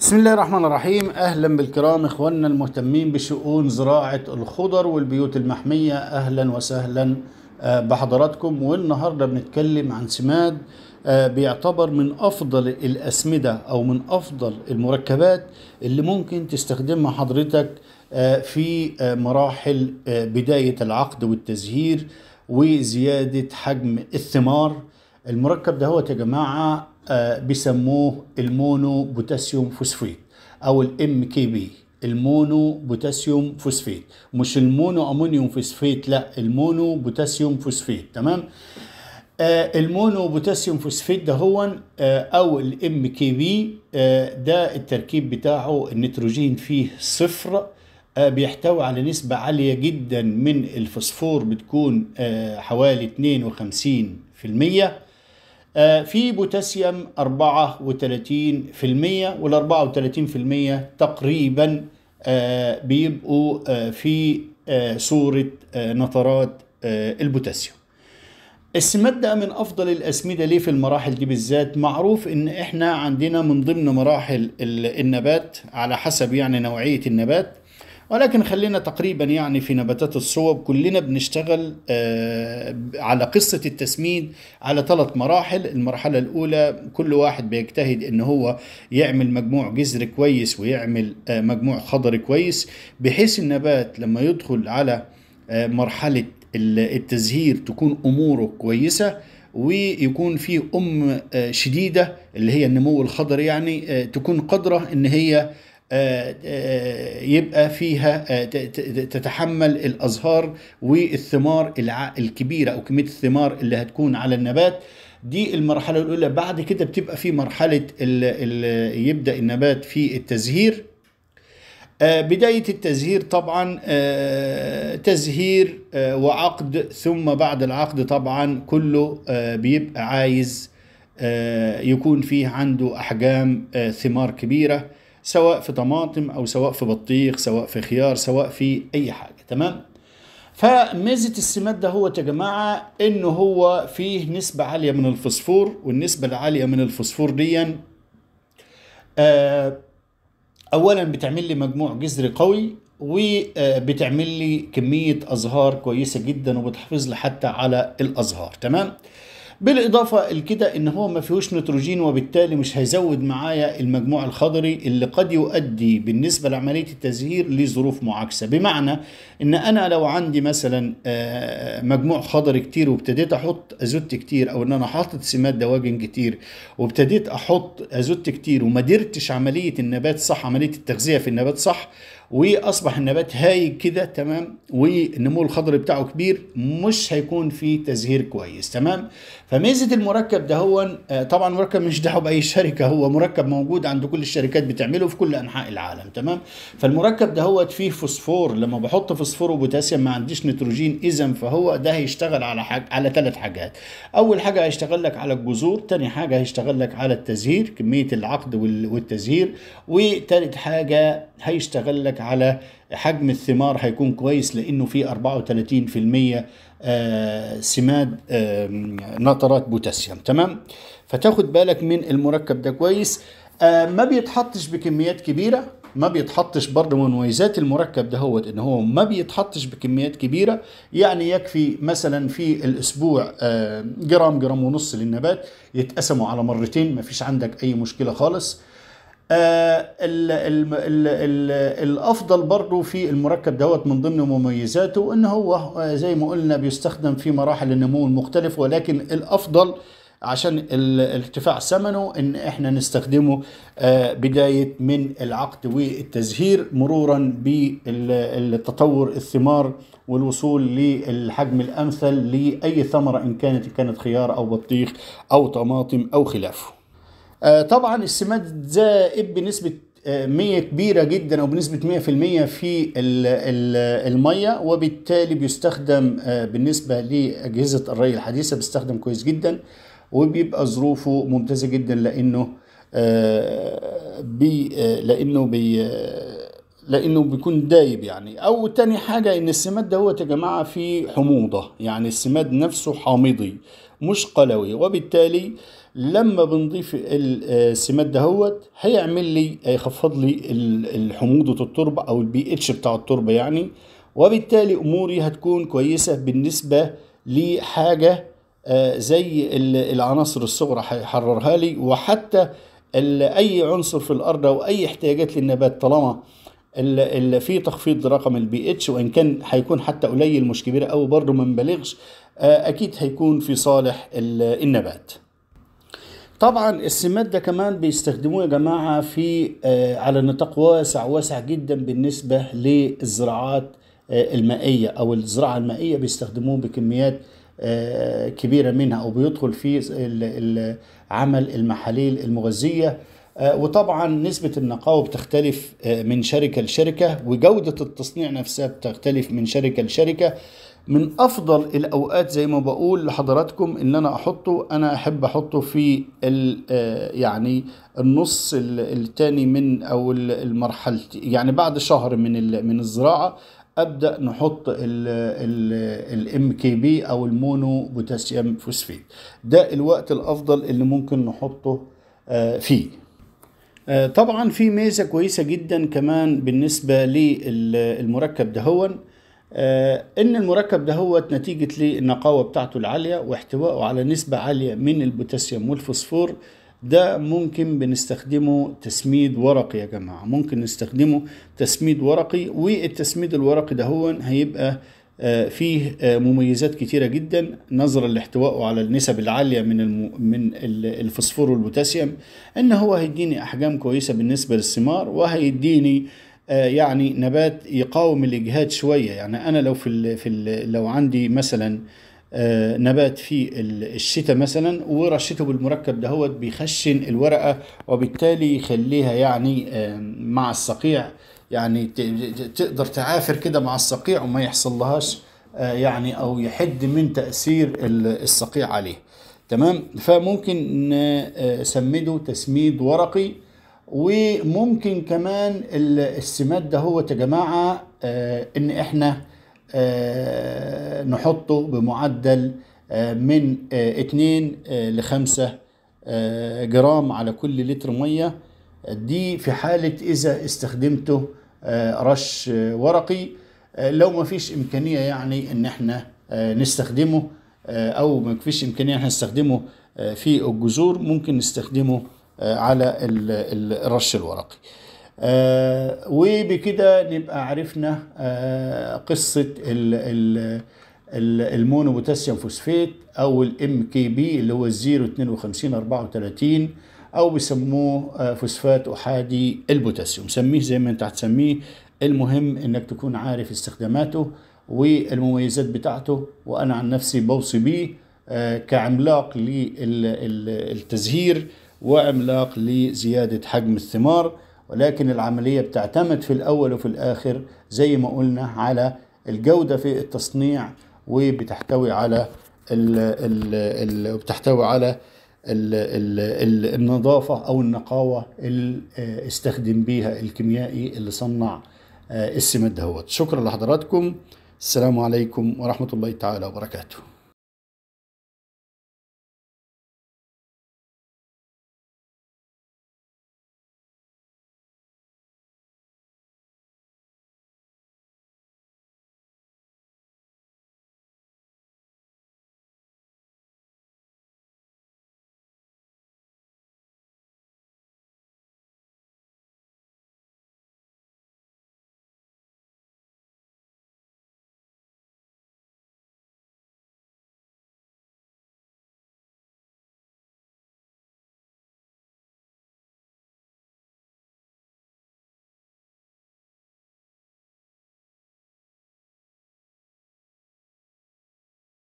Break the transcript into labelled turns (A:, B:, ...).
A: بسم الله الرحمن الرحيم اهلا بالكرام اخواننا المهتمين بشؤون زراعه الخضر والبيوت المحميه اهلا وسهلا آه، بحضراتكم والنهارده بنتكلم عن سماد آه، بيعتبر من افضل الاسمده او من افضل المركبات اللي ممكن تستخدمها حضرتك آه، في مراحل بدايه العقد والتزهير وزياده حجم الثمار المركب ده هو يا جماعه آه، بيسموه المونو بوتاسيوم فوسفيت او الام كي بي المونو بوتاسيوم فوسفيت مش المونو امونيوم فوسفيت لا المونو بوتاسيوم فوسفيت تمام آه المونو بوتاسيوم فوسفيت ده هو آه او الام آه، كي بي ده التركيب بتاعه النيتروجين فيه صفر آه، بيحتوي على نسبة عالية جدا من الفوسفور بتكون حوالي 52% آه، في بوتاسيوم 34% وال 34% تقريبا آه، بيبقوا آه، في صورة نترات البوتاسيوم السماد ده من افضل الاسمده ليه في المراحل دي بالذات معروف ان احنا عندنا من ضمن مراحل النبات على حسب يعني نوعيه النبات ولكن خلينا تقريبا يعني في نباتات الصوب كلنا بنشتغل آه، على قصة التسميد على ثلاث مراحل المرحلة الأولى كل واحد بيجتهد إن هو يعمل مجموع جذر كويس ويعمل آه، مجموع خضري كويس بحيث النبات لما يدخل على آه، مرحلة التزهير تكون أموره كويسة ويكون في أم شديدة اللي هي النمو الخضري يعني تكون قادرة إن هي آه، آه، يبقى فيها آه، تتحمل الازهار والثمار الكبيره او كميه الثمار اللي هتكون على النبات دي المرحله الاولى بعد كده بتبقى في مرحله اللي يبدا النبات في التزهير بداية التزهير طبعا تزهير وعقد ثم بعد العقد طبعا كله بيبقى عايز يكون فيه عنده أحجام ثمار كبيرة سواء في طماطم او سواء في بطيخ سواء في خيار سواء في اي حاجه تمام فميزه السماد ده هو يا جماعه ان هو فيه نسبه عاليه من الفسفور والنسبه العاليه من الفسفور دي آه اولا بتعمل لي مجموع جذري قوي وبتعمل آه، لي كميه ازهار كويسه جدا وبتحافظ لي حتى على الازهار تمام بالاضافه لكده ان هو ما فيهوش نيتروجين وبالتالي مش هيزود معايا المجموع الخضري اللي قد يؤدي بالنسبه لعمليه التزهير لظروف معاكسه بمعنى ان انا لو عندي مثلا آه، مجموع خضري كتير وابتديت احط ازوت كتير او ان انا حاطط سمات دواجن كتير وابتديت احط ازوت كتير وما درتش عمليه النبات صح عمليه التغذيه في النبات صح واصبح النبات هايج كده تمام والنمو الخضري بتاعه كبير مش هيكون في تزهير كويس تمام فميزه المركب ده هو آه، طبعا مركب مش دعوه باي شركه هو مركب موجود عند كل الشركات بتعمله في كل انحاء العالم تمام فالمركب ده هو فيه فوسفور لما بحط فوسفور وبوتاسيوم ما عنديش نيتروجين اذا فهو ده هيشتغل على حاج على ثلاث حاجات اول حاجه هيشتغل لك على الجذور ثاني حاجه هيشتغل لك على التزهير كميه العقد والتزهير وثالث حاجه هيشتغل لك على حجم الثمار هيكون كويس لانه في 34% آه، سماد آه، نطرات بوتاسيوم تمام فتاخد بالك من المركب ده كويس آه، ما بيتحطش بكميات كبيره ما بيتحطش برضه من مميزات المركب ده هو ان هو ما بيتحطش بكميات كبيره يعني يكفي مثلا في الاسبوع جرام جرام ونص للنبات يتقسموا على مرتين ما فيش عندك اي مشكله خالص آه، ال ال ال الافضل برضه في المركب دوت من ضمن مميزاته ان هو آه، زي ما قلنا بيستخدم في مراحل النمو المختلف ولكن الافضل عشان ارتفاع ثمنه ان احنا نستخدمه آه، بدايه من العقد والتزهير مرورا بالتطور الثمار والوصول للحجم الامثل لاي ثمره ان كانت كانت خيار او بطيخ او طماطم او خلافه آه، طبعا السماد زائد بنسبة آه، مية كبيرة جدا أو بنسبة 100% في المية وبالتالي بيستخدم آه، بالنسبة لأجهزة الري الحديثة بيستخدم كويس جدا وبيبقى ظروفه ممتازة جدا لأنه بي لأنه بي لانه بيكون دايب يعني او تاني حاجة ان السماد ده يا جماعة في حموضة يعني السماد نفسه حامضي مش قلوي وبالتالي آه لما بنضيف آه، السماد دهوت هيعمل لي هيخفض لي حموضه التربه او البي اتش بتاع التربه يعني وبالتالي اموري هتكون كويسه بالنسبه لحاجه آه، زي العناصر الصغرى هيحررها لي وحتى اي عنصر في الارض او اي احتياجات للنبات طالما اللي في تخفيض رقم البي اتش وان كان هيكون حتى قليل مش كبير او برضه ما آه، اكيد هيكون في صالح النبات طبعا السمات ده كمان بيستخدموه يا جماعه في آه، على نطاق واسع واسع جدا بالنسبه للزراعات آه، المائيه او الزراعه المائيه بيستخدموه بكميات آه، كبيره منها او بيدخل في عمل المحاليل المغذيه وطبعا نسبة النقاوة بتختلف من شركة لشركة وجودة التصنيع نفسها بتختلف من شركة لشركة من افضل الاوقات زي ما بقول لحضراتكم ان انا احطه انا احب احطه في آه، يعني النص الثاني من او المرحله يعني بعد شهر من من الزراعه ابدا نحط الام كي بي او المونو بوتاسيوم فوسفيت ده الوقت الافضل اللي ممكن نحطه آه، فيه آه، طبعا في ميزه كويسه جدا كمان بالنسبه للمركب دهون آه، ان المركب ده هو نتيجه للنقاوه بتاعته العاليه واحتوائه على نسبه عاليه من البوتاسيوم والفوسفور ده ممكن بنستخدمه تسميد ورقي يا جماعه ممكن نستخدمه تسميد ورقي والتسميد الورقي ده هو هيبقى آه، فيه آه، مميزات كتيرة جدا نظرا لاحتوائه على النسب العالية من الم... من الفوسفور والبوتاسيوم ان هو هيديني احجام كويسة بالنسبة للثمار وهيديني آه، يعني نبات يقاوم الاجهاد شويه يعني انا لو في الـ في الـ لو عندي مثلا آه، نبات في الشتاء مثلا ورشته بالمركب دهوت بيخشن الورقه وبالتالي يخليها يعني آه، مع الصقيع يعني تقدر تعافر كده مع الصقيع وما لهاش يعني او يحد من تاثير الصقيع عليه تمام فممكن نسمده تسميد ورقي وممكن كمان السماد ده هو يا جماعه آه، ان احنا آه، نحطه بمعدل آه، من 2 ل 5 جرام على كل لتر ميه دي في حاله اذا استخدمته رش ورقي لو ما فيش امكانيه يعني ان احنا نستخدمه او ما فيش امكانيه ان احنا نستخدمه في الجذور ممكن نستخدمه آه، على الرش الورقي آه، وبكده نبقى عرفنا آه، قصة المونو بوتاسيوم فوسفيت او الام كي بي اللي هو 052 34 او بيسموه فوسفات احادي البوتاسيوم سميه زي ما انت هتسميه المهم انك تكون عارف استخداماته والمميزات بتاعته وانا عن نفسي بوصي بيه كعملاق للتزهير وعملاق لزيادة حجم الثمار ولكن العملية بتعتمد في الأول وفي الآخر زي ما قلنا على الجودة في التصنيع وبتحتوي على الـ الـ الـ وبتحتوي على الـ الـ الـ النظافة أو النقاوة اللي استخدم بيها الكيميائي اللي صنع آه، السماد دهوت شكرا لحضراتكم السلام عليكم ورحمة الله تعالى وبركاته